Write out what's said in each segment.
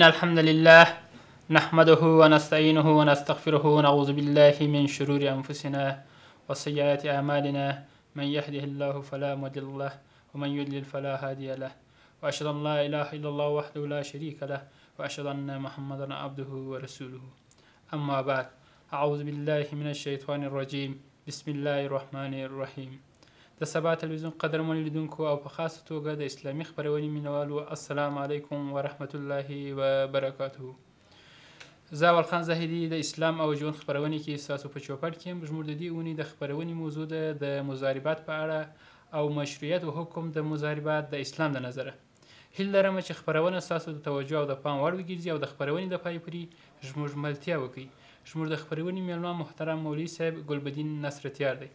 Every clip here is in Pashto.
إن الحمد لله نحمده ونستعينه ونستغفره ونعوذ بالله من شرور أنفسنا وسيئات أعمالنا من يهده الله فلا مضل له ومن يضلل فلا هادي له وأشهد أن لا إله إلا الله وحده لا شريك له وأشهد أن محمدا عبده ورسوله أما بعد أعوذ بالله من الشيطان الرجيم بسم الله الرحمن الرحيم د سبا تلویزیون قدرمن لیدونکو او په خاصه توګه د اسلامي خبرونې مینوالو السلام علیکم ورحمت الله وبرکاته زاول خان زاهدی د اسلام او ژوند خبرونې کې ساسو په چوپړ کې زموږ د دې اونۍ د خبرونې موضوع د مزاربات په اړه او مشروعیت او حکم د مزاربات د اسلام د نظره هیله لرم چې خبرونه ساسو د توجه او د پام وړ وګرځي او د خبرونې د پای پوری زموږ ملتیا وکړي زموږ د خبرونې میلمه محترم مولوي صاحب ګلبدین نصرتیار دی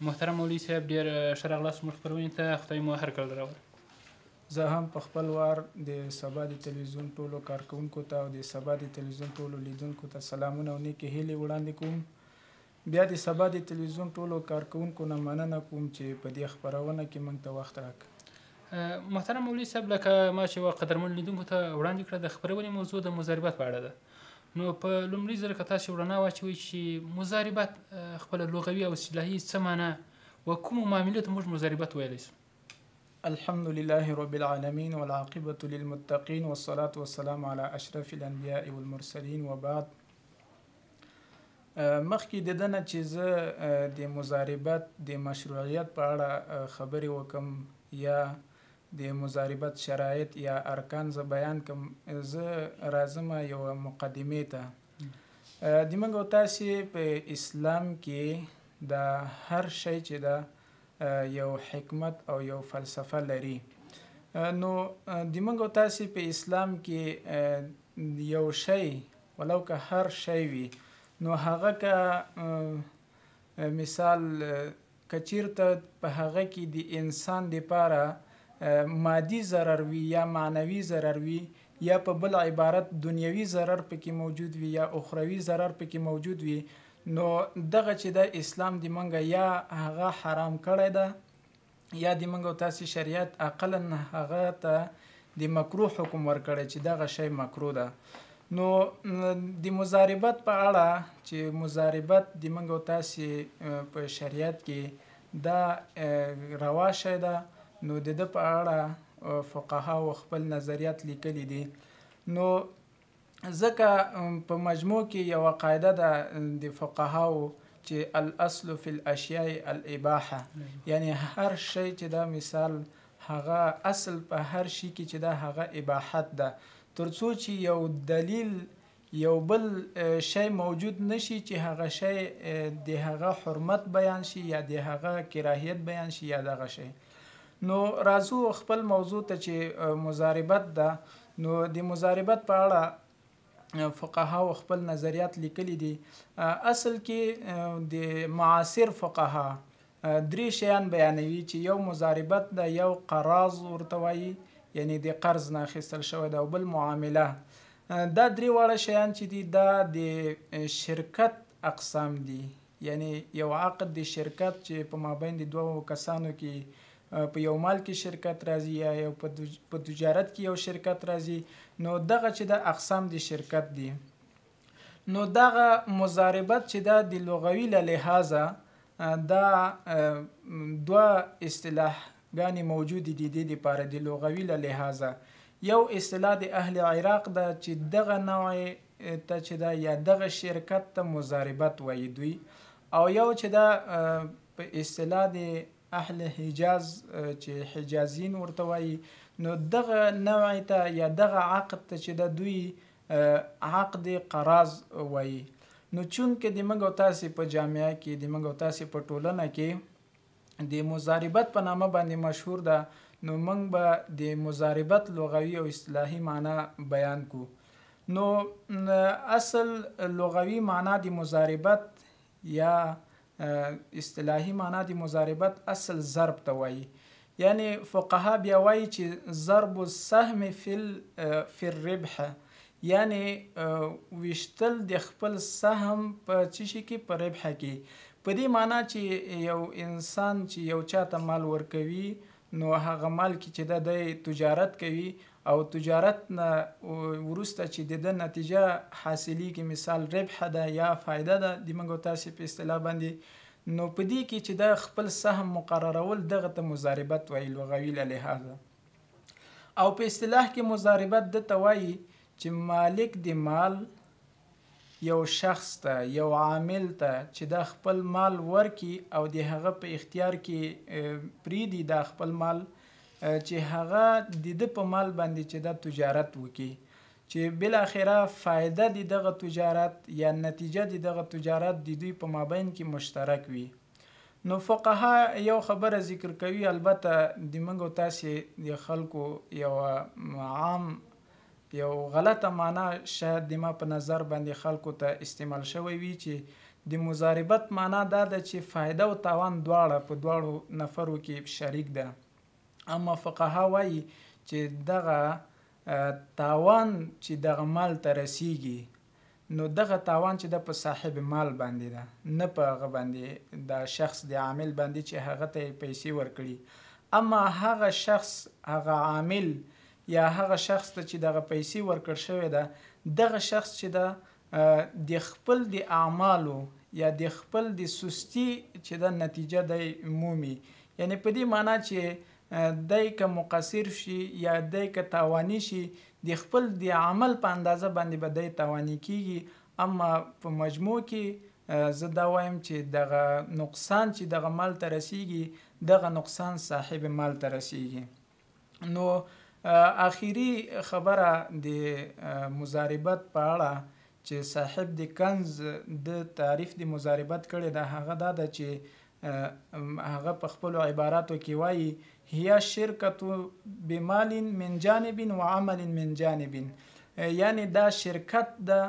محترم مولوي صاحب ډیر ښه راغلاست زموږ خپرونې ته خدای مو هر کال راوړي زه هم په خپل وار د سبا د تلویزیون ټولو کارکوونکو ته او د سبا د تلویزیون ټولو لیدونکو ته سلامونه او نیکې هیلې وړاندې کوم بیا د سبا د تلویزیون ټولو کارکوونکو نه مننه کوم چې په دې خپرونه کې موږ ته وخت راک محترم مولوي صاحب لکه ما چې وه قدرمن لیدونکو ته وړاندې کړه د خپرونې موضوع د مضاربت په اړه ده نو په لومړي ځل کې تاسو ورنا واچوي چې مزاربت خپل لغوي او اصطلاحي څه معنی و کوم معاملې ته موږ مزاربت ویلی شو الحمد لله رب العالمين والعاقبة للمتقين والصلاة والسلام على أشرف الأنبياء والمرسلين وبعد مخکې د دنه چې زه د مزاربت د مشروعیت په اړه خبرې وکم یا د مزاربت شرایط یا ارکان ز بیان کوم ز رازم یو مقدمه ته د موږ تاسې په اسلام کې د هر شی چې دا یو حکمت او یو فلسفه لري نو د موږ تاسې په اسلام کې یو شی ولو که هر شی وي نو هغه که مثال کچیرته په هغه کې د انسان لپاره مادي ضرر وي یا معنوي ضرر وي یا په بل عبارت دنیوي ضرر پکې موجود وي یا اخروي ضرر پکې موجود وي نو دغه چې د اسلام د منګه یا هغه حرام کړی ده یا د منګه تاسو شریعت عقلا هغه ته د مکروه حکم ورکړی چې دغه شی مکروه ده نو د مزاربت په اړه چې مزاربت د منګه تاسو په شریعت کې دا روا شی ده نو د د په اړه فقها او خپل نظریات لیکلي دي نو ځکه په مجموع کې یو قاعده ده د فقها او چې الاصل فی الاشیاء الاباحه یعنی هر شی چې دا مثال هغه اصل په هر شی کې چې دا هغه اباحت ده ترڅو چې یو دلیل یو بل شی موجود نشي چې هغه شی د هغه حرمت بیان شي یا د هغه کراهیت بیان شي یا دغه شی نو راځو خپل موضوع ته چې مزاربت ده نو د مزاربت په اړه فقها او خپل نظریات لیکلي دي اصل کې د معاصر فقها درې شیان بیانوي چې یو مزاربت ده یو قراض ورته وایي یعنی د قرض نه اخیستل شوی ده او بل معامله دا درې واړه شیان چې دي دا د شرکت اقسام دي یعنی یو عقد د شرکت چې په مابین د دوو کسانو کې په یو مال کې شرکت راځي یا یو په تجارت کې یو شرکت راځي نو دغه چې د اقسام د شرکت دی نو دغه مضاربت چې دا د لغوي له لحاظه دا دوه اصطلاحګانې موجودې دي د لپاره د لغوي له لحاظه یو اصطلاح د اهل عراق ده چې دغه نوع ته چې دا یا دغه شرکت ته مضاربت وایي دوی او یو چې دا په اصطلاح د اهل حجاز چې حجازین ورته وایي نو دغه نوع ته یا دغه عقد ته چې د دوی عقد قراض وایي نو چون کې د موږ او تاسې په جامعه کې د موږ او تاسې په ټولنه کې د مزاربت په نامه باندې مشهور ده نو موږ به د مزاربت لغوي او اصطلاحي معنی بیان کو نو اصل لغوي معنی د مزاربت یا اصطلاحي معنا د مضاربت اصل ضرب ته وایي یعنی فقها بیا وایي چې ضرب السهم فی فی الربح یعنی وشتل د خپل سهم په چی شي کې په ربح کې په دې معنا چې یو انسان چې یو چاته مال ورکوي نو هغه مال کې چې د تجارت کوي او تجارت نه ورسته چې د د نتیجه حاصلې کې مثال ربح ده یا فایده ده د موږ تاسو په اصطلاح باندې نو پدې کې چې د خپل سهم مقررول دغه ته مزاربت وایي لغوي له لحاظه او په اصطلاح کې مزاربت د توایي چې مالک د مال یو شخص ته یو عامل ته چې د خپل مال ورکی او د هغه په اختیار کې پریدي د خپل مال چې هغه د د په مال باندې چې د تجارت وکي چې بل اخره فائدہ د دغه تجارت یا نتیجه د دغه تجارت د دوی په مابین کې مشترک وي نو فقها یو خبره ذکر کوي البته د منګو تاسې د خلکو یو عام یو غلطه معنا شاید د ما په نظر باندې خلکو ته استعمال شوی وي چې د مزاربت معنا دا ده چې فایده او تاوان دواړه په دواړو نفرو کې شریک ده اما فقها وایي چې دغه تاوان چې دغه مال ته رسیږي نو دغه تاوان چې د په صاحب مال باندې ده نه په هغه باندې د شخص د عامل باندې چې هغه ته پیسې ورکړي اما هغه شخص هغه عامل یا هغه شخص ته چې دغه پیسې ورکړ شوی ده دغه شخص چې ده د خپل د اعمالو یا د خپل د سستی چې د نتیجه د مومي یعنی په دې معنی چې دای که مقصر شي یا دای که تاوانی شي د خپل د عمل په اندازه باندې به دای تاوانی کیږي اما په مجموع کې زه دا وایم چې دغه نقصان چې دغه مال ته رسیږي دغه نقصان صاحب مال ته رسیږي نو آخري خبره د مزاربت په اړه چې صاحب د کنز د تعریف د مزاربت کړي د هغه دا ده چې هغه په خپل عباراتو کې وایي هي شرکته بمال من جانب و عمل من جانب یعنی دا شرکت ده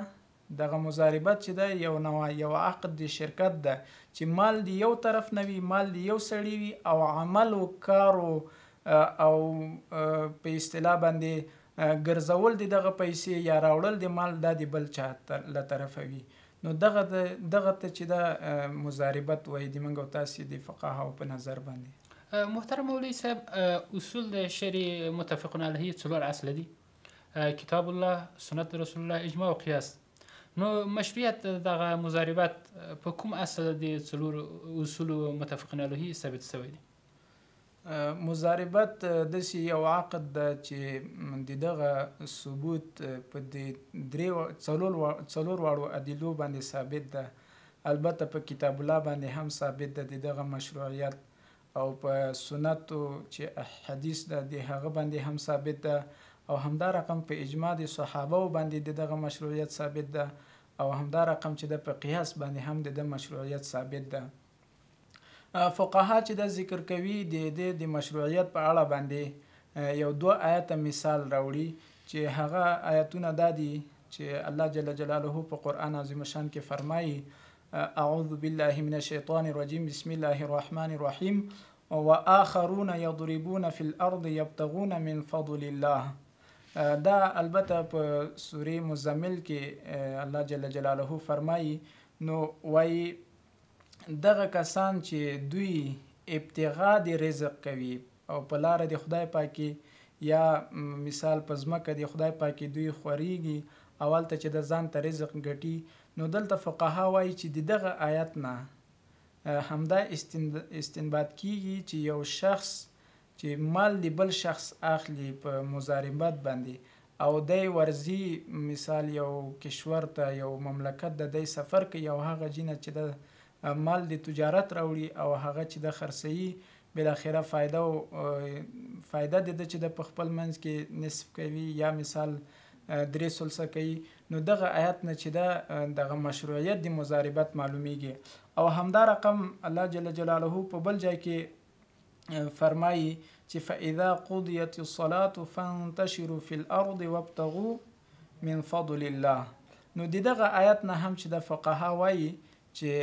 دغه مزاربت چې ده یو نوع یو عقد دی شرکت ده چې مال دی یو طرف نه وي مال دی یو سړی وي او عمل او کار او په اصطلاح باندې ګرځول دی دغه پیسې یا راوړل دی مال دا دی بل چا له طرفه وي نو دغه دغه ته چې دا مزاربت وای دی منګو تاسو د فقها او په نظر باندې محترم مولوی صاحب اصول د شری متفقون علیه څلور اصل دي کتاب الله سنت رسول الله اجماع او قیاس نو مشروعیت دغه مزاربت په کوم اصل دي څلور اصول متفقون علیه ثابت شوی دي مزاربت د سی یو عقد د چې د دغه ثبوت په د درې څلور څلور واړو ادلو باندې ثابت ده البته په کتاب الله باندې هم ثابت ده دغه مشروعیت او په سنت چې حدیث ده د هغه باندې هم ثابت ده او همدا رقم په اجماع د صحابه باندې دغه مشروعیت ثابت ده او همدا رقم چې د په قیاس باندې هم د مشروعیت ثابت ده فقها چې دا ذکر کوي د د مشروعیت په اړه باندې یو دوه آیت مثال راوړي چې هغه آیتونه دادي چې الله جل جلاله په قران عظیم شان کې فرمایي اعوذ بالله من الشیطان الرجیم بسم الله الرحمن الرحیم واخرون یضربون فی الارض یبتغون من فضل الله دا البته په سوره مزمل کې الله جل جلاله فرمایي نو وای دغه کسان چې دوی ابتغاء د رزق کوي او په لار د خدای پاکي یا مثال په ځمکه د خدای پاکي دوی خوريږي اول ته چې د ځان ته رزق ګټي نو دلته فقها وایي چې دغه آیت نه همدا استنباط کیږي چې یو شخص چې مال دی بل شخص اخلي په مزاربت باندې او دای ورزي مثال یو کشور ته یو مملکت د دا دای سفر کوي یو هغه جنه چې د مال د تجارت راوړي او هغه چې د خرڅي بل اخره فائدہ او فائدہ د چې د خپل منځ کې نصف کوي یا مثال درې سلسه کوي نو دغه آیات نه چې دا دغه مشروعیت د مزاربت معلومیږي او همدا رقم الله جل جلاله په بل ځای کې فرمایي چې فاذا قضيت الصلاه فانتشروا في الارض وابتغوا من فضل الله نو دغه آیات نه هم چې د فقها وایي چې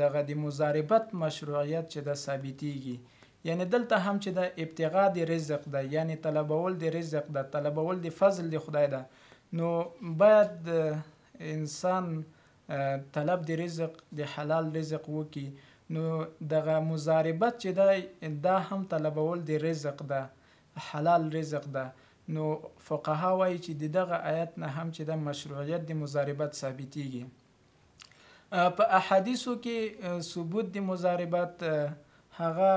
دغه د مزاربت مشروعیت چې د ثابتېږي یعنی دلته هم چې د ابتغا د رزق ده یعنی طلبول د رزق ده طلبول د فضل د خدای ده نو باید انسان طلب د رزق د حلال رزق وکي نو دغه مزاربت چې ده دا هم طلبول د رزق ده حلال رزق ده نو فقها وایي چې دغه آیت نه هم چې د مشروعیت د مزاربت ثابتېږي په احادیثو کې ثبوت د مضاربات هغه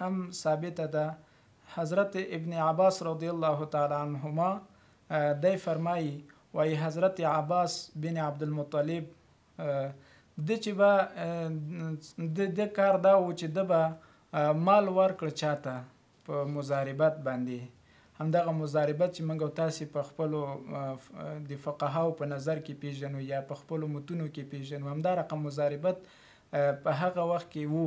هم ثابت ده حضرت ابن عباس رضی الله تعالی عنهما دی فرمایي وای حضرت عباس بن عبد المطلب د چې به د د کار دا و چې د به مال ورکړ چاته په مضاربات باندې همدغه مضاربت چې موږ تاسو په خپل د فقهاو په نظر کې پیژنو یا په خپل متونو کې پیژنو همدا رقم مضاربت په هغه وخت کې وو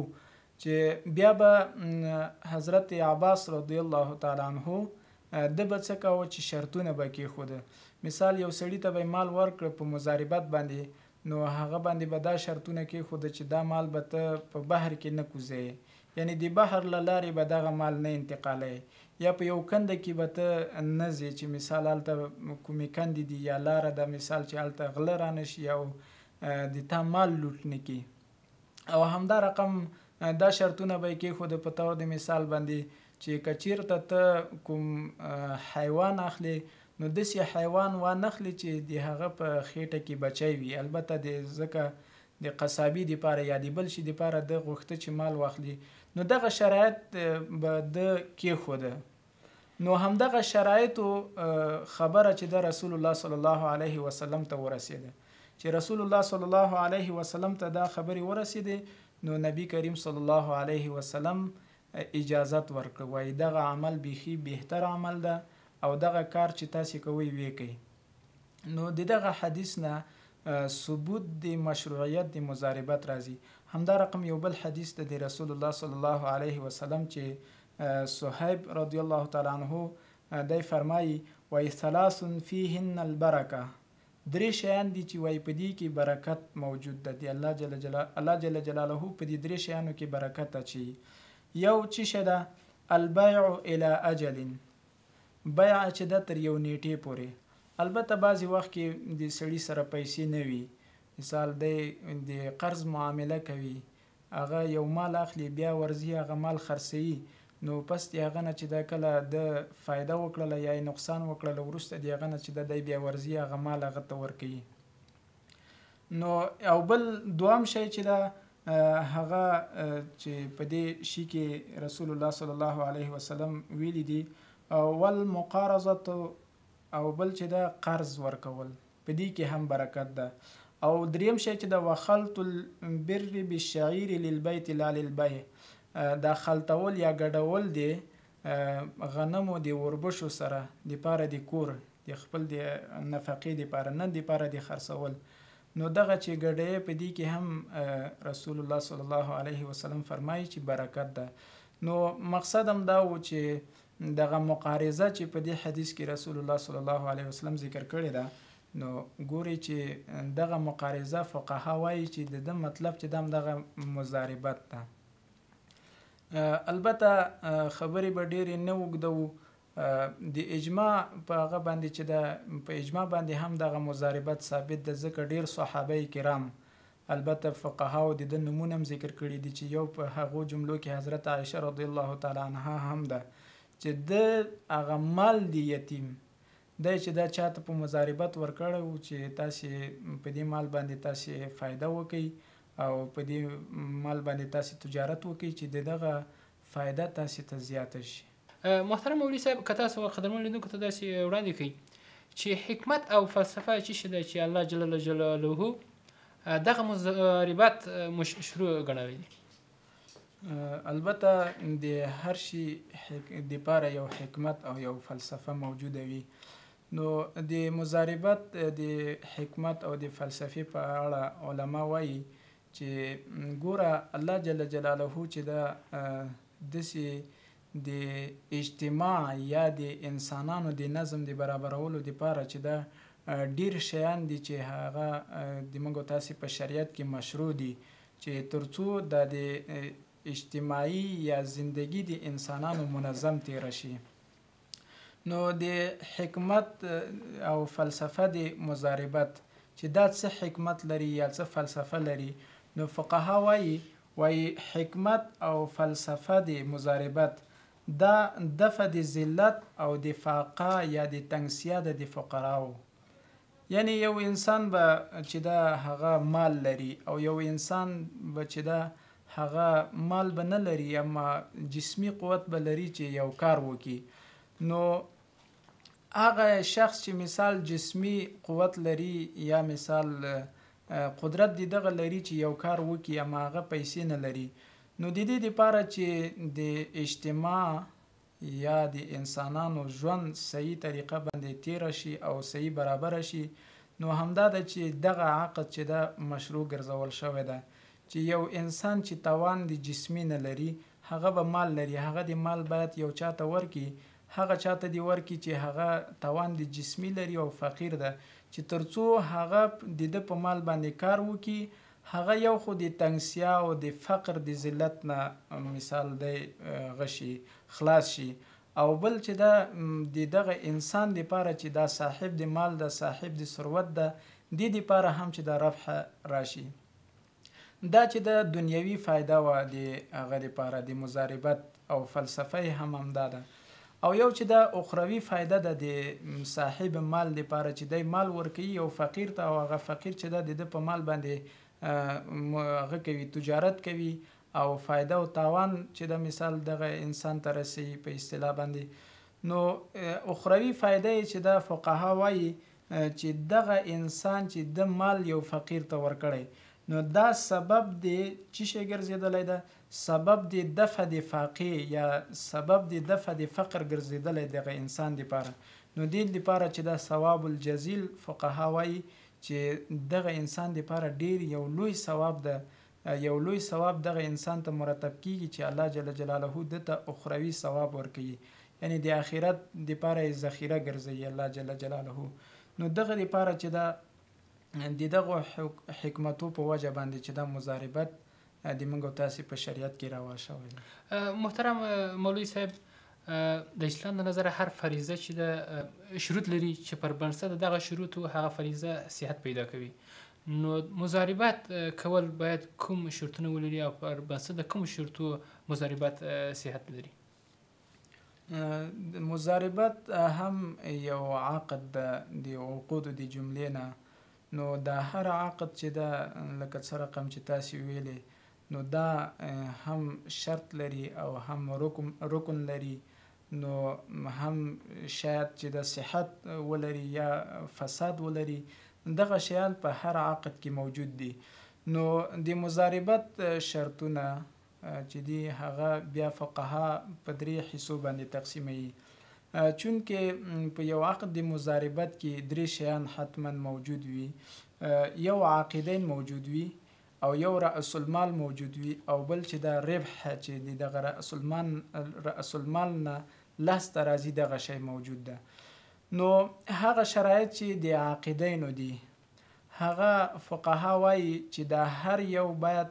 چې بیا به حضرت عباس رضی الله تعالی عنہ د به څه کاوه چې شرطونه به کېښوده مثال یو سړي ته به مال ورکړه په مضاربت باندې نو هغه باندې به دا شرطونه کېښوده چې دا مال به ته په بحر کې نه کوځې یعنی د بحر له لارې به دغه مال نه انتقالی یا په یو کنده کې به ته نه ځې چې مثال هلته کومې کندې دي یا لاره ده مثال چې هلته غله رانه شي او د تا مال لوټ نه کړي او همدا رقم دا شرطونه به یې کېښوده په طور د مثال باندې چې که چیرته ته کوم حیوان اخلي نو داسې حیوان وانخلي چې د هغه په خېټه کې بچی وي البته د ځکه د قصابي د پاره یا د بل شي د پاره د غوښته چې مال واخلي نو دغه شرایط به د کې خوده نو همدغه شرایط خبره چې د رسول الله صلی الله علیه وسلم ته ورسیده چې رسول الله صلی الله علیه وسلم ته دا خبرې ورسیده نو نبی کریم صلی الله علیه وسلم اجازت ورکړه وای دغه عمل بیخي بهتر عمل ده او دغه کار چې تاسو کوی وی کوي نو دغه حدیث نه ثبوت د مشروعیت د مزاربت راځي همدا رقم یو بل حدیث د رسول الله صلی الله علیه وسلم چې صحیب رضی الله تعالی عنه دی فرمایي وای ثلاث فیهن البرکه درې شیان دي چې وای په دې کې برکت موجود ده دی الله جل جلاله الله جل جلاله په دې درې شیانو کې برکت اچي یو چې شدا البيع الى اجل بيع چې د تر یو نیټه پورې البته بعضی وخت کې د سړي سره پیسې نه وي مثال دی د قرض معامله کوي هغه یو مال اخلي بیا ورزي هغه مال خرڅي نو پس دی هغه نه چې دا کله د فایده وکړله یا نقصان وکړله وروسته دی هغه نه چې د دی بیا ورزي هغه مال هغه ته ورکوي نو او بل دوام شی چې دا هغه چې په دې شي کې رسول الله صلی الله علیه وسلم ویلی دی ول مقارضه او بل چې دا قرض ورکول په دې کې هم برکت ده او دریم شی چې دا وخلط البر بالشعير للبيت لا للبيع دا خلطول یا ګډول دی غنمو د وربشو سره د پاره د کور د خپل د نفقې د پاره نه د پاره د خرڅول نو دغه چې ګډې په دې کې هم رسول الله صلی الله علیه وسلم فرمایي چې برکت ده نو مقصد هم دا و چې دغه مقارزه چې په دې حدیث کې رسول الله صلی الله علیه وسلم ذکر کړی ده نو ګوري چې دغه مقارزه فقها وایي چې د مطلب چې دم دغه مضاربت ده البته خبرې به ډېرې نه وګدو د اجماع په هغه باندې چې د په اجماع باندې هم دغه مضاربت ثابت د ځکه ډېر صحابه کرام البته فقهاو د د نمونه ذکر کړي دي چې یو په هغو جملو کې حضرت عایشه رضی الله تعالی عنها هم ده چې د هغه مال دی یتیم دا چې دا چاته په مزاربت ورکړو چې تاسو په دې مال باندې تاسو فائدہ وکړئ او په دې مال باندې تاسو تجارت وکړئ چې دغه فایده تاسو ته زیاته شي محترم مولوی صاحب که تاسو قدرمن لیدونکو ته داسې وړاندې کړئ چې حکمت او فلسفه چې شي ده چې الله جل جلاله دغه مضاربات مشروع ګڼوي البته د هر شي د پاره یو حکمت او یو فلسفه موجوده وي نو د مضاربات د حکمت او د فلسفې په اړه علما وایي چې ګوره الله جل جلاله چې دا دسې د اجتماع یا د انسانانو د نظم د برابرولو دپاره چې دا ډیر شیان دي چې هغه د موږ تاسې په شریعت کې مشروع دي چې ترڅو دا د اجتماعي یا زندگی د انسانانو منظم تیر شي نو د حکمت او فلسفه د مزاربت چې دا څه حکمت لري یا څه فلسفه لري نو فقها وایي وایي حکمت او فلسفه د مزاربت دا دفه د ذلت او د فاقه یا د تنگسیا د فقراو یعنی یو انسان به چې دا هغه مال لري او یو انسان به چې دا هغه مال به نه لري اما جسمی قوت به لري چې یو کار وکي نو هغه شخص چې مثال جسمی قوت لري یا مثال قدرت دی دغه لري چې یو کار وکي یا ماغه پیسې نه لري نو د دې لپاره چې د اجتماع یا د انسانانو ژوند صحیح طریقه باندې تیر شي او صحیح برابر شي نو همدا د چې دغه عقد چې د مشروع ګرځول شوی ده چې یو انسان چې توان د جسمی نه لري هغه به مال لري هغه د مال باید یو چاته ورکی هغه چاته دی ورکی چې هغه توان د جسمی لري او فقیر ده چې ترڅو هغه د د په مال باندې کار وکي هغه یو خو د تنګسیا او د فقر د ذلت نه مثال دی غشي خلاص شي او بل چې دا د دغه انسان لپاره چې دا صاحب د مال د صاحب د ثروت د د لپاره هم چې دا ربح راشي دا چې د دنیوي فایده و د هغه لپاره د مزاربت او فلسفه هم همدا ده او یو چې د اخروی فایده ده د صاحب مال لپاره چې د مال ورکی یو فقیر ته او هغه فقیر چې د په مال باندې هغه کوي تجارت کوي او فایده او تاوان چې د مثال دغه انسان ته رسی په اصطلاح باندې نو اخروی فایده چې د فقها وایي چې دغه انسان چې د مال یو فقیر ته ورکړي نو دا سبب دی چې شي ګرځیدلی ده سبب د دفع د فاقې یا سبب د دفع د فقر ګرځیدل دغه انسان لپاره نو دې لپاره چې دا ثواب الجزیل فقها وایي چې دغه انسان لپاره ډیر یو لوی ثواب ده یو لوی ثواب دغه انسان ته مرتب کیږي چې الله جل جلاله د ته اخروی ثواب ورکوي یعنی د آخرت لپاره ذخیره ګرځي الله جل جلاله نو دغه لپاره چې دا د دغه حکمتو په وجه باندې چې دا مزاربت د موږ تاسو په شریعت کې روا شوی محترم مولوی صاحب د اسلام د نظر هر فریضه چې د شروط لري چې پر بنسټ دغه شروط او هغه فریضه صحت پیدا کوي نو مزاربت کول باید کوم شرطونه ولري او پر بنسټ د کوم شرطو مزاربت صحت لري مزاربت هم یو عقد د عقود د جملې نه نو د هر عقد چې د لکه سره قم چې تاسو ویلي نو دا هم شرط لري او هم رکن رکن لري نو هم شاید چې د صحت ولري یا فساد ولري دغه شیان په هر عقد کې موجود دي نو د مزاربت شرطونه چې دي هغه بیا فقها په درې حصو باندې تقسیموي چونکې په یو عقد د مزاربت کې درې شیان حتما موجود وي یو عاقدین موجود وي او یو رأس المال موجود وي او بل چې دا ربح چې دی دغه رأس المال رأس المال نه لاس ته راځي دغه شی موجود ده نو هغه شرایط چې د عاقدینو دي هغه فقها وایي چې دا هر یو باید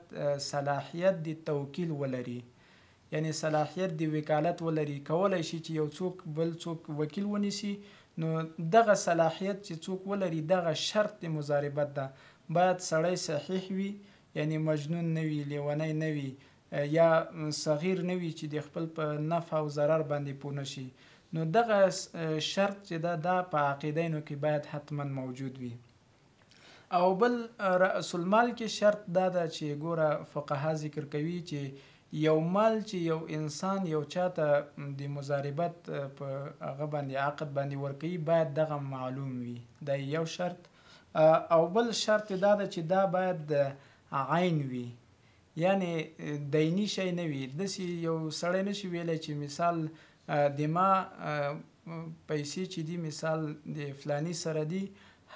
صلاحیت د توکیل ولري یعنی صلاحیت د وکالت ولري کولای شي چې یو څوک بل څوک وکیل ونیسي نو دغه صلاحیت چې څوک ولري دغه شرط د مزاربت ده باید سړی صحیح وي یعنی مجنون نه وي لیونی نه وي یا صغیر نه وي چې د خپل په نفع او ضرر باندې پوه نشي نو دغه شرط چې دا دا په عقیدینو کې باید حتما موجود وي او بل رأس المال کې شرط دا ده چې ګوره فقها ذکر کوي چې یو مال چې یو انسان یو چاته د مزاربت په هغه باندې عقد باندې ورکي باید دغه معلوم وي دا یو شرط او بل شرط دا ده چې دا باید عین وي یعنی دینی شی نه وي داسې یو سړی نشي ویلی چې مثال د ما پیسې چې دي مثال د فلانی سره دي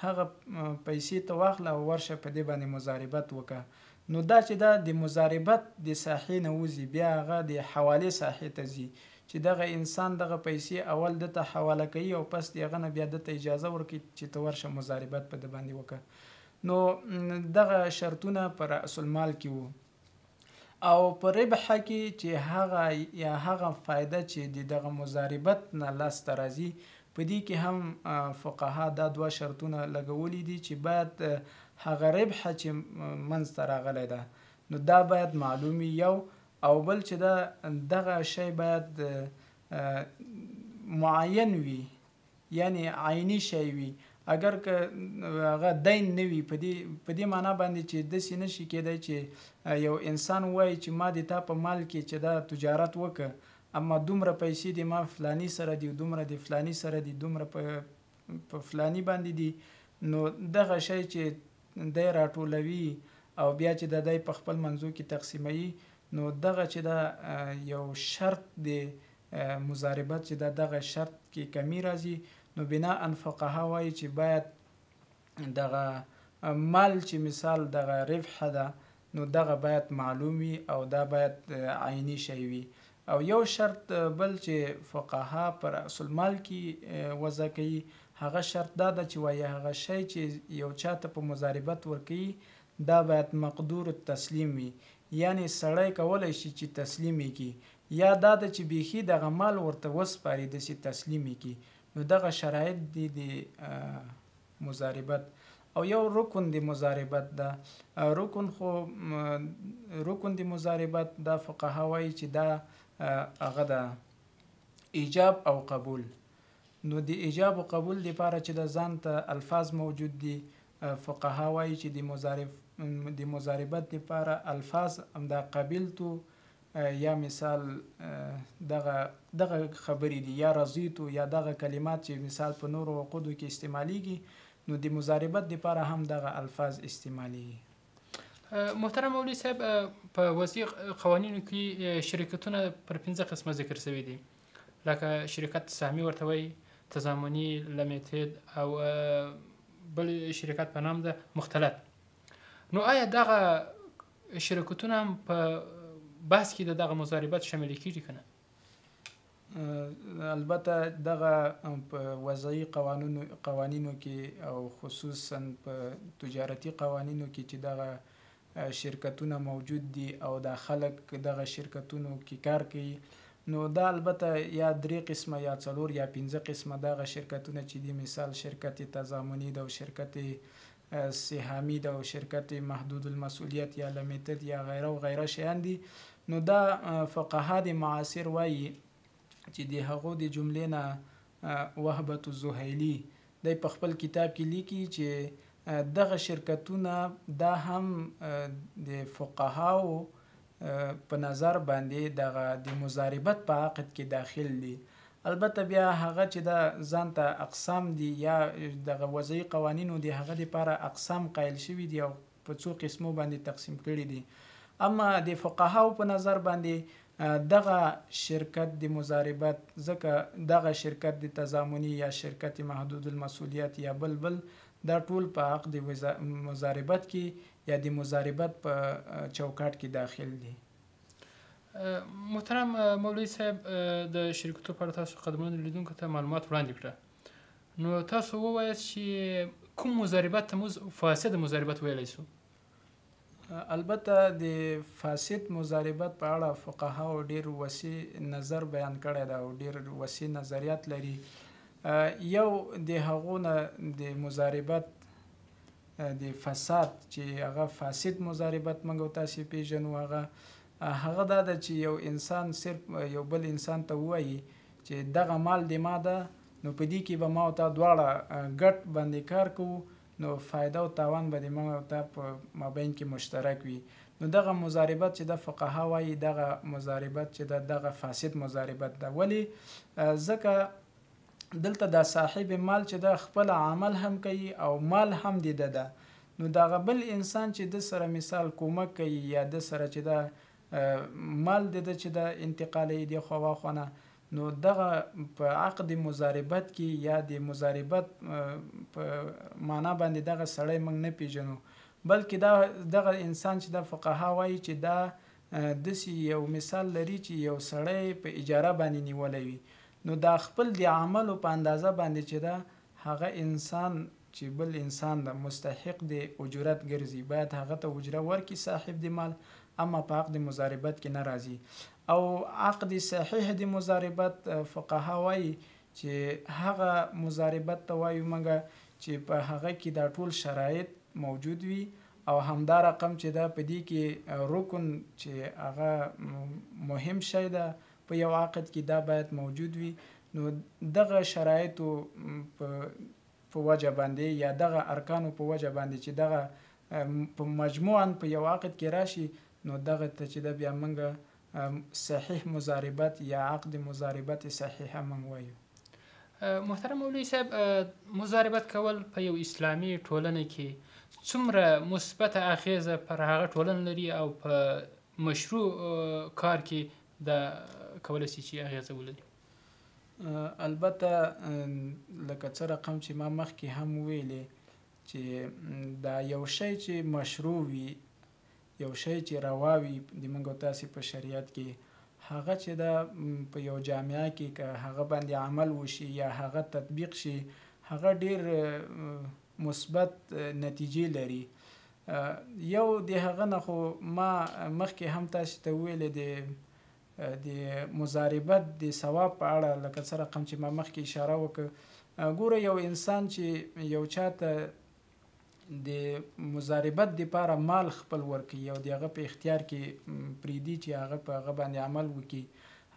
هغه پیسې ته واخله او ورشه په دې باندې مزاربت وکړه نو دا چې دا د مزاربت د ساحې نه وځي بیا هغه د حوالې ساحې ته ځي چې دغه انسان دغه پیسې اول دته حواله کوي او پس دغه نه بیا دته اجازه ورکړي چې ته ورشه مزاربت په د باندې وکړه نو دغه شرطونه پر اصل مال کې وو او پر ربح کې چې هغه یا هغه فائدہ چې دغه مزاربت نه لاسته راځي په دې کې هم فقها دا دوه شرطونه لګولي دي چې باید هغه ربح چې منځ راغلی ده نو دا باید معلومی یو او بل چې دا دغه شی باید معین وي یعنی عینی شی وي اگر که هغه دین نه وي په دې په دې معنا باندې چې د سینې شي کېدای چې یو انسان وایي چې ما د تا په مال کې چې دا تجارت وکړه اما دومره پیسې د ما فلانی سره دی دومره د فلانی سره دی دومره په په فلانی باندې دی نو دغه شی چې د راټولوي او بیا چې د دای په خپل منځو کې تقسیمي نو دغه چې دا یو شرط دی مزاربت چې دا دغه شرط کې کمی راځي نو بنا ان فقها وایي چې باید دغه مال چې مثال دغه ربح ده نو دغه باید معلومي او دا باید عینی شی وي او یو شرط بل چې فقها پر اصل مال کې وضع کوي هغه شرط دا ده چې وایي هغه شی چې یو چاته په مزاربت ورکوي دا باید مقدور تسلیم وي یعنی سړی کولای شي چې تسلیم کی یا دا د چې بیخي دغه مال ورته وسپاري د سي تسلیم کی نو دغه شرایط دي د مزاربت او یو رکن د مزاربت ده رکن خو رکن د مزاربت د فقها وایي چې دا هغه ده ایجاب او قبول نو د ایجاب او قبول لپاره چې د ځان ته الفاظ موجود دي فقها وایي چې د مزارف د مزاربت لپاره الفاظ هم د قبلتو یا مثال دغه دغه خبرې دي یا رضیتو یا دغه کلمات چې مثال په نورو عقودو کې استعمالیږي نو د مضاربت لپاره هم دغه الفاظ استعمالیږي محترم مولوی صاحب په وسیع قوانینو کې شرکتونه پر پنځه قسمه ذکر شوي دي لکه شرکت سهمي ورته وایي تضامني لمیتد او بل شرکت په نام ده مختلط نو آیا دغه شرکتونه هم په بس کې دغه مضاربت شامل کیږي کنه البته دغه په وضعي قوانینو قوانینو کې او خصوصا په تجارتي قوانینو کې چې دغه شرکتونه موجود دي او دا خلک دغه شرکتونو کې کار کوي نو دا البته یا درې قسمه یا څلور یا پنځه قسمه دغه شرکتونه چې دي مثال شرکت تضامني ده او شرکت سهامي ده او شرکت محدود المسؤلیت یا لمیتد یا غیره او غیره شیان دي نو دا فقها د معاصر وایي چې د هغو د جملې نه وهبت الزهیلی د په خپل کتاب کې لیکي چې دغه شرکتونه دا هم د فقهاو په نظر باندې دغه د مزاربت په عقد کې داخل دي البته بیا هغه چې د ځان ته اقسام دي یا دغه وضعي قوانینو دي هغه لپاره اقسام قایل شوي دي او په څو قسمو باندې تقسیم کړي دي اما د فقهاو په نظر باندې دغه شرکت د مزاربت ځکه دغه شرکت د تضامنی یا شرکت محدود المسولیت یا بل بل دا ټول په حق د مزاربت کې یا د مزاربت په چوکاټ کې داخل دي محترم مولوی صاحب د شرکتو په اړه تاسو قدمونو لیدونکو ته معلومات وړاندې کړه نو تاسو ووایاست چې کوم مزاربت ته موږ فاسد مزاربت ویلی شو البته د فاسد مزاربت په اړه فقها او ډیر وسی نظر بیان کړی دا او ډیر وسی نظریات لري یو د هغونه د مزاربت د فساد چې هغه فاسد مزاربت موږ تاسو پیژنو هغه هغه دا چې یو انسان صرف یو بل انسان ته وایي چې دغه مال د ما ده نو په دې کې به ما او تا دواړه ګټ باندې کار کوو نو فایده او تاوان به د موږ او تا په مابین کې مشترک وي نو دغه مزاربت چې د فقها وایي دغه مزاربت چې د دغه فاسد مزاربت ده ولی ځکه دلته د صاحب مال چې د خپل عمل هم کوي او مال هم دی ده نو دغه بل انسان چې د سره مثال کومک کوي یا د سره چې د مال د چې د انتقال دی خو واخونه نو دغه په عقد مزاربت کې یا د مزاربت په معنا باندې دغه سړی موږ نه پیژنو بلکې دا دغه انسان چې د فقها وایي چې دا دسی یو مثال لري چې یو سړی په اجاره باندې نیولی وي نو دا خپل د عملو په اندازه باندې چې دا هغه انسان چې بل انسان د مستحق د اجرت ګرځي باید هغه ته اجره ورکړي صاحب د مال اما په حق د مزاربت کې نه راځي او عقد صحیح د مضاربت فقها وایي چې هغه مضاربت ته وایو موږ چې په هغه کې دا ټول شرایط موجود وي او همدا رقم چې دا په دې کې رکن چې هغه مهم شی ده په یو عقد کې دا باید موجود وي نو دغه شرایطو په په وجه باندې یا دغه ارکانو په وجه باندې چې دغه په مجموعا په یو عقد کې راشي نو دغه ته چې د بیا منګه صحیح مزاربت یا عقد مزاربت صحیحه من وایو محترم مولوی صاحب مزاربت کول په یو اسلامی ټولنه کې څومره مثبت اغیزه پر هغه ټولنه لري او په مشروع کار کې د کول سي چې اغیزه ولري البته لکه څه رقم چې ما مخکې هم ویلې چې دا یو شی چې مشروع وي یو شی چې رواوي د موږ تاسو په شریعت کې هغه چې دا په یو جامعه کې که هغه باندې عمل وشي یا هغه تطبیق شي هغه ډیر مثبت نتیجې لري یو د هغه نه خو ما مخکې هم تاسو ته ویل دي د مزاربت د ثواب په اړه لکه سره قم چې ما مخکې اشاره وکړه ګوره یو انسان چې یو چاته د مزاربت د لپاره مال خپل ورکي او د هغه په اختیار کې پریدي چې هغه په هغه باندې عمل وکړي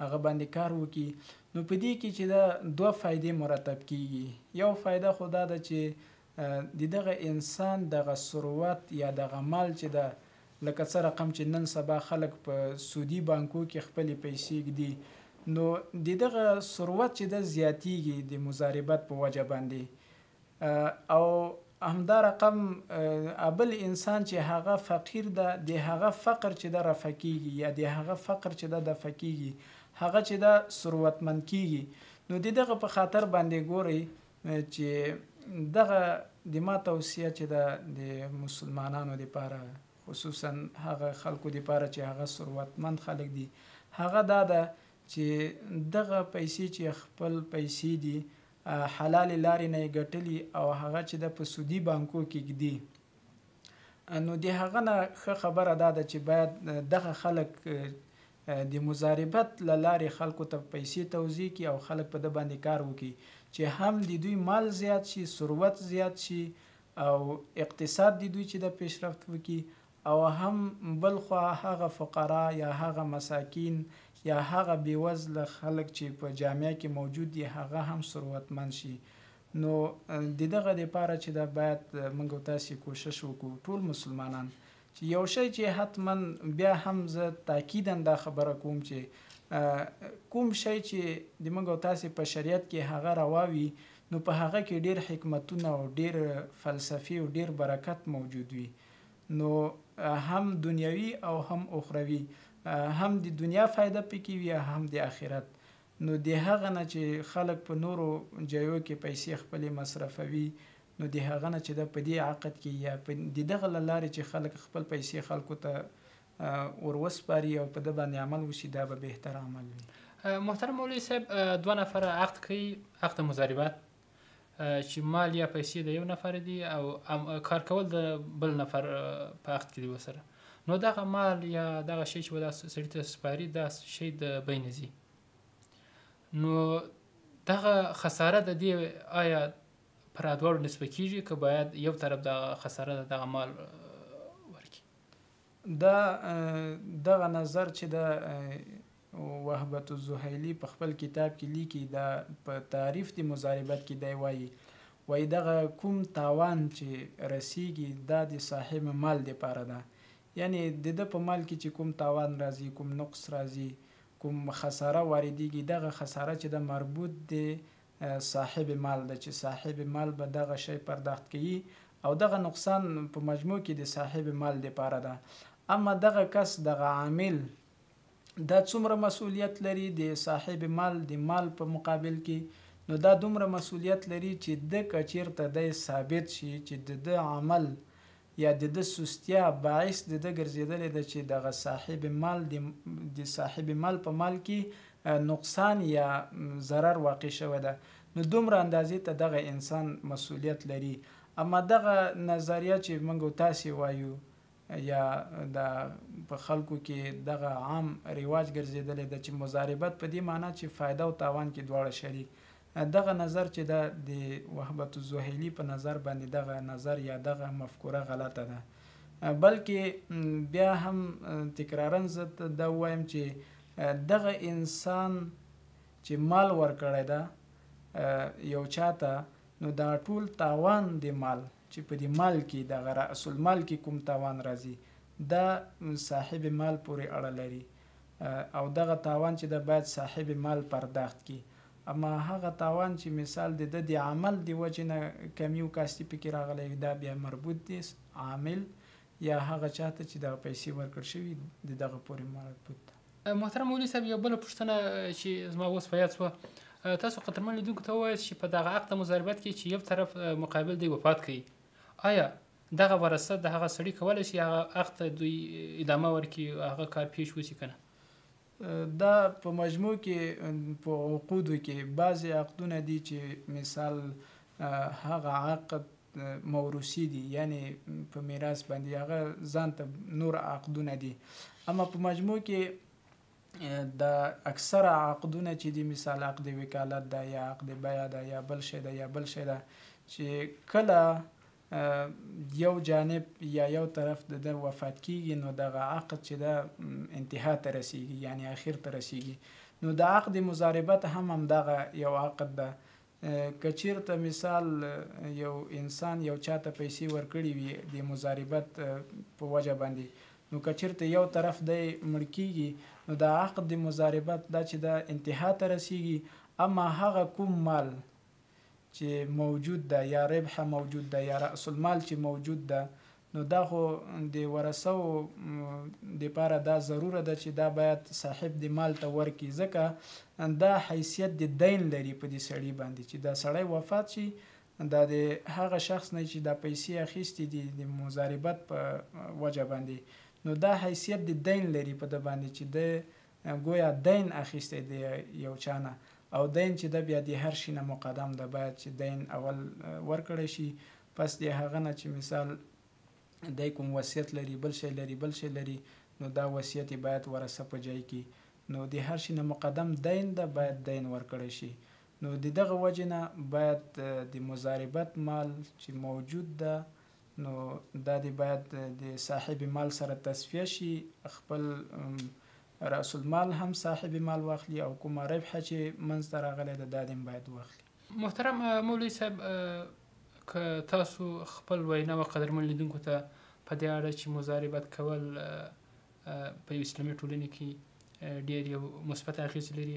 هغه باندې کار وکړي نو په دې کې چې دا دوه فایدې مرتب کیږي یو فایده خو دا ده چې د دغه انسان دغه ثروت یا دغه مال چې ده لکه څه رقم چې نن سبا خلک په سودي بانکو کې خپلې پیسې ږدي نو د دغه ثروت چې ده زیاتیږي د مزاربت په وجه باندې او همدا رقم ابل انسان چې هغه فقیر ده د هغه فقر چې د رفقیږي یا د هغه فقر چې د دفقیږي هغه چې د ثروتمن کیږي نو د دغه په خاطر باندې ګوري چې دغه د ما توصیه چې د مسلمانانو لپاره خصوصا هغه خلکو لپاره چې هغه ثروتمن خلک دي هغه دا ده چې دغه پیسې چې خپل پیسې دي حلال لارې نه ګټلی او هغه چې د په سودی بانکو کې ږدي نو د هغه نه ښه خبره دا ده چې باید دغه خلک د مزاربت له لارې خلکو ته پیسې توضیع کړي او خلک په ده باندې کار وکړي چې هم د دوی مال زیات شي ثروت زیات شي او اقتصاد د دوی چې د پیشرفت وکړي او هم بل خوا هغه فقرا یا هغه مساکین یا هغه بیوزله خلک چې په جامعه کې موجود دي هغه هم ثروتمند شي نو د دغه لپاره چې دا باید موږ تاسو کوشش وکړو ټول مسلمانان چې یو شی چې حتما بیا هم زه تاکیدن دا خبره کوم چې کوم شی چې د موږ تاسو په شریعت کې هغه رواوي نو په هغه کې ډیر حکمتونه او ډیر فلسفي او ډیر برکت موجود وي نو هم دنیوي او هم اخروي هم د دنیا فایده پکې وي هم د آخرت نو د هغه نه چې خلک په نورو ځایو کې پیسې خپلې مصرفوي نو د هغه نه چې د په دې عقد کې یا د دغه لارې چې خلک خپل پیسې خلکو ته وروسپاري او په د باندې عمل وشي دا به بهتر عمل وي محترم مولوی صاحب دوه نفر عقد کوي عقد مزاربت چې مال یا پیسې د یو نفر دي او کار کول د بل نفر په اخت کې دی وسره نو دغه مال یا دغه شی چې ودا سړی ته سپاري دا شی د بینزي نو دغه خساره د دې آیا پر ادوار نسبه کیږي که باید یو طرف د خساره د مال ورکی دا دغه نظر چې د وهبت الزهيلي په خپل کتاب کې لیکي دا په تعریف د مزاربت کې دی وایي وایي دغه کوم تاوان چې رسیږي دا د صاحب مال دپاره ده یعنی د ده په مال کې چې کوم تاوان راځي کوم نقص راځي کوم خساره واردېږي دغه خساره چې ده مربوط د صاحب مال ده چې صاحب مال به دغه شی پرداخت کوي او دغه نقصان په مجموع کې د صاحب مال دپاره ده اما دغه کس دغه عامل دا څومره مسولیت لري د صاحب مال د مال په مقابل کې نو دا دومره مسولیت لري چې د کچیر ته د ثابت شي چې د عمل یا د د سستیا باعث د د ګرځیدل د چې دغه صاحب مال د صاحب مال په مال کې نقصان یا ضرر واقع شوه ده نو دومره اندازې ته دغه انسان مسولیت لري اما دغه نظریه چې موږ تاسو وایو یا د په خلکو کې دغه عام ریواج ګرځیدلی د چې مزاربت په دې معنا چې فایده او تاوان کې دواړه شریک دغه نظر چې د د وهبت الزهیلی په نظر باندې دغه نظر یا دغه مفکوره غلطه ده بلکې بیا هم تکرارن زه دا وایم چې دغه انسان چې مال ورکړی ده یو چاته نو دا ټول تاوان دی مال چې په دې مال کې د غره اصل مال کې کوم تاوان راځي دا صاحب مال پورې اړه لري او دغه تاوان چې د باید صاحب مال پرداخت کی اما هغه تاوان چې مثال د د عمل دی وجه نه کمیو کاستی پکې راغلی دا بیا مربوط دی عامل یا هغه چاته چې د پیسې ورکړ شوی دغه پورې مربوط محترم مولوی صاحب یو بل پوښتنه چې زما اوس په یاد شوه تاسو قطرمن لیدونکو ته ووایاست چې په دغه عقد مضاربت کې چې یو طرف مقابل دی وفات کوي آیا دغه ورسته د هغه سړی کولای شي هغه اخت دوی ادامه ورکړي هغه کار پیښ وسی کنه دا په مجموع کې په عقودو کې بعضی عقدونه دي چې مثال هغه عقد موروثي دي یعنی په میراث باندې هغه ځان ته نور عقدونه دي اما په مجموع کې د اکثره عقدونه چې دی مثال عقد وکالت ده یا عقد بیا ده یا بل شی ده یا بل شی ده چې کله یو جانب یا یو طرف د د وفات کیږي نو دغه عقد چې د انتها ته رسیږي یعنی اخر ته رسیږي نو د عقد مزاربت هم هم دغه یو عقد ده کچیر ته مثال یو انسان یو چاته پیسې ورکړي وي د مزاربت په وجه باندې نو کچیر ته یو طرف د مړکیږي نو د عقد مزاربت دا چې د انتها ته رسیږي اما هغه کوم مال چې موجود ده یا ربح موجود ده یا رأس المال چې موجود ده نو دا خو د ورثو د پاره دا ضروره ده چې دا باید صاحب د مال ته ورکی ځکه دا حیثیت د دین لري په دې سړی باندې چې دا سړی وفات شي دا د هغه شخص نه چې دا پیسې اخیستې دي د مزاربت په وجه باندې نو دا حیثیت د دین لري په د باندې چې د گویا دین اخیسته دی یو چانه او دین چې د بیا د هر شي نه مقدم ده باید چې دین اول ورکړی شي پس د هغه نه چې مثال دای کوم وصیت لري بل شی لري بل شی لري نو دا وصیت باید ورسه په جای کې نو د هر شي نه مقدم دین ده باید دین ورکړی شي نو د دغه وجه نه باید د مزاربت مال چې موجود ده نو دا دی باید د صاحب مال سره تصفیه شي خپل راس المال هم صاحب مال واخلي او کومه ربح چې منځته راغلی ده دا هم باید واخلي محترم مولوي صاحب که تاسو خپل وینا و قدرمن لیدونکو ته په دې اړه چې مزاربت کول په اسلامي ټولنې کې ډېر یو مثبت اغیز لري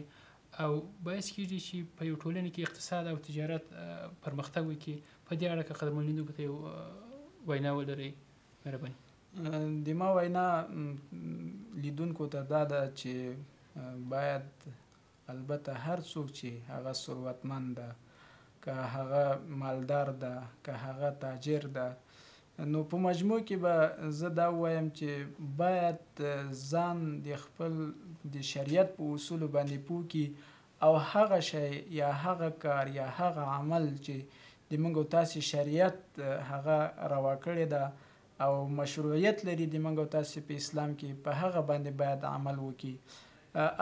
او باعث کیږي چې په یو ټولنې کې اقتصاد او تجارت پرمختګ وکړي په دې اړه که قدرمن لیدونکو ته یو وینا ولرئ مهرباني د ما وینا لیدونکو ته دا ده چې باید البته هر څوک چې هغه ثروتمند ده که هغه مالدار ده که هغه تاجر ده نو په مجموع کې به زه دا وایم چې باید ځان د خپل د شریعت په اصولو باندې پوه کړي او هغه شی یا هغه کار یا هغه عمل چې د موږ تاسې شریعت هغه روا کړی ده او مشروعیت لري د منګو تاسو په اسلام کې په هغه باندې باید عمل وکړي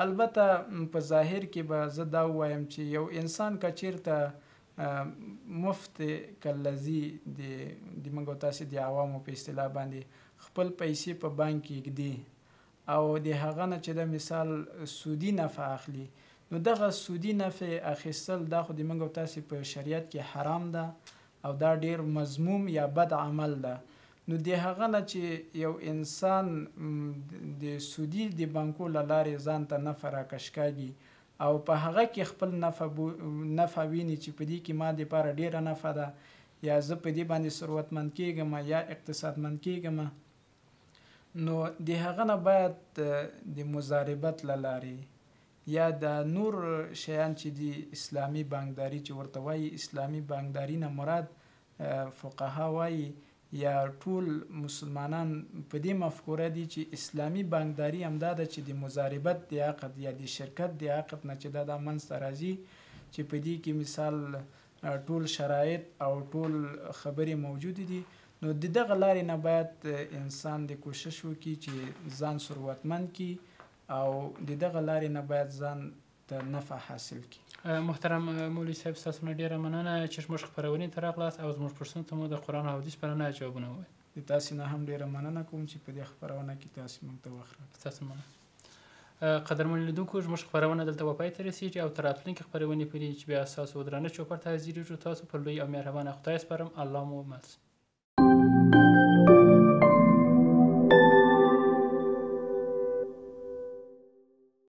البته په ظاهر کې به زه دا وایم چې یو انسان کچیرته مفت کلذي د د منګو تاسو د عوامو په اصطلاح باندې خپل پیسې په بانک کې ږدي او د هغه نه چې د مثال سودی نفع اخلي نو دغه سودی نفع اخیستل دا خو د منګو تاسو په شریعت کې حرام ده او دا ډیر مضموم یا بد عمل ده نو د هغه نه چې یو انسان د سودی د بانکو لارې ځان ته نفع راکشکاږي او په هغه کې خپل نفع بو... نفع ویني چې په دې کې ما د پاره ډیره نفع ده یا زه په دې باندې ثروتمند کېږم یا اقتصادمند کېږم نو د هغه نه باید د مزاربت لارې یا د نور شیان چې د اسلامی بانکداری چې ورته وایي اسلامی بانکداری نه مراد فقها وایي یا ټول مسلمانان په دې مفکوره دي چې اسلامی بانکداري همدا ده چې د مزاربت د عقد یا د شرکت د عقد نه چې دا د منځته راځي چې په دې کې مثال ټول شرایط او ټول خبرې موجود دي نو د دغه لارې نه باید انسان د کوشش وکړي چې ځان ثروتمند کړي او د دغه لارې نه باید ځان د نفع حاصل کی محترم مولوی صاحب تاسو نه ډیره مننه چې موږ خبرونه تر اخلاص او زموږ پرسونو ته مو د قران او حدیث په نه جوابونه وایي د تاسو نه هم ډیره مننه کوم چې په دې خبرونه کې تاسو موږ ته وخت تاسو مننه قدرمن لیدونکو زموږ خبرونه دلته وپای ته رسیدي او تر راتلونکي خبرونه پرې چې بیا اساس ودرنه چوپړ ته حاضر یو تاسو په لوی او مهربان خدای سپارم الله مو مل